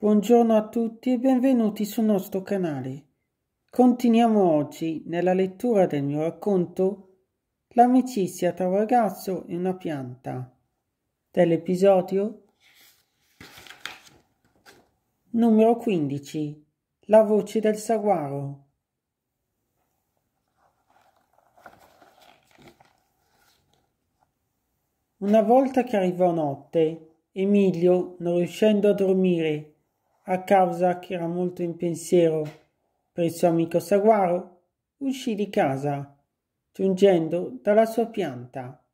Buongiorno a tutti e benvenuti sul nostro canale. Continuiamo oggi nella lettura del mio racconto L'amicizia tra un ragazzo e una pianta dell'episodio numero 15 La voce del saguaro. Una volta che arrivò notte, Emilio, non riuscendo a dormire a causa che era molto in pensiero per il suo amico Saguaro, uscì di casa, giungendo dalla sua pianta,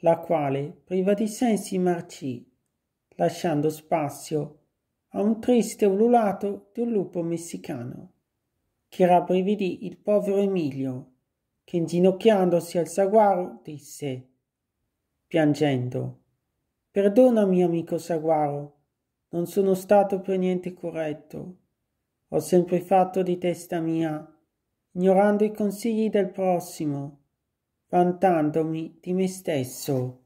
la quale, priva di sensi, marcì, lasciando spazio a un triste ululato di un lupo messicano, che rabbrividì il povero Emilio, che inginocchiandosi al saguaro disse, piangendo, Perdonami, amico saguaro, non sono stato per niente corretto. Ho sempre fatto di testa mia, ignorando i consigli del prossimo, vantandomi di me stesso.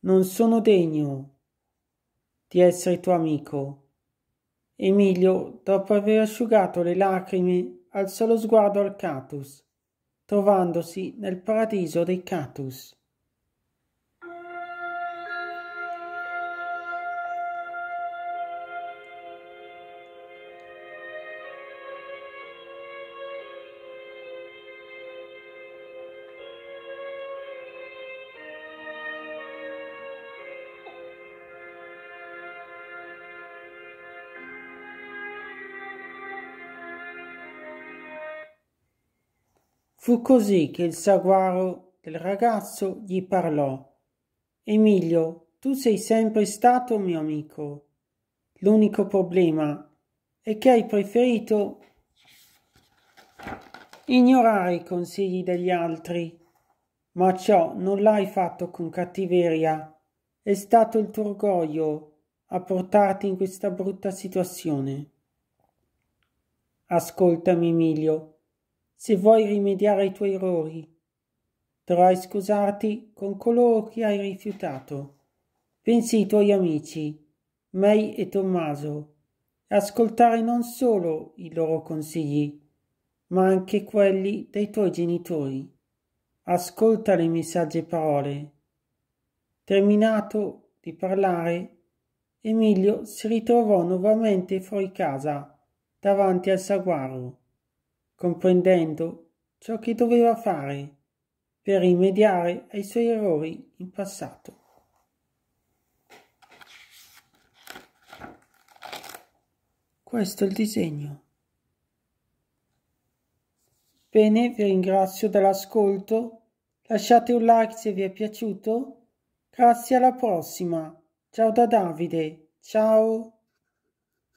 Non sono degno di essere tuo amico. Emilio, dopo aver asciugato le lacrime, alzò lo sguardo al Catus, trovandosi nel paradiso dei Catus. Fu così che il saguaro del ragazzo gli parlò. Emilio, tu sei sempre stato mio amico. L'unico problema è che hai preferito ignorare i consigli degli altri, ma ciò non l'hai fatto con cattiveria. È stato il tuo orgoglio a portarti in questa brutta situazione. Ascoltami, Emilio, se vuoi rimediare ai tuoi errori. Dovrai scusarti con coloro che hai rifiutato. Pensi ai tuoi amici, May e Tommaso, e ascoltare non solo i loro consigli, ma anche quelli dei tuoi genitori. Ascolta le mie sagge parole. Terminato di parlare, Emilio si ritrovò nuovamente fuori casa, davanti al saguaro comprendendo ciò che doveva fare per rimediare ai suoi errori in passato. Questo è il disegno. Bene, vi ringrazio dell'ascolto, lasciate un like se vi è piaciuto, grazie alla prossima, ciao da Davide, ciao!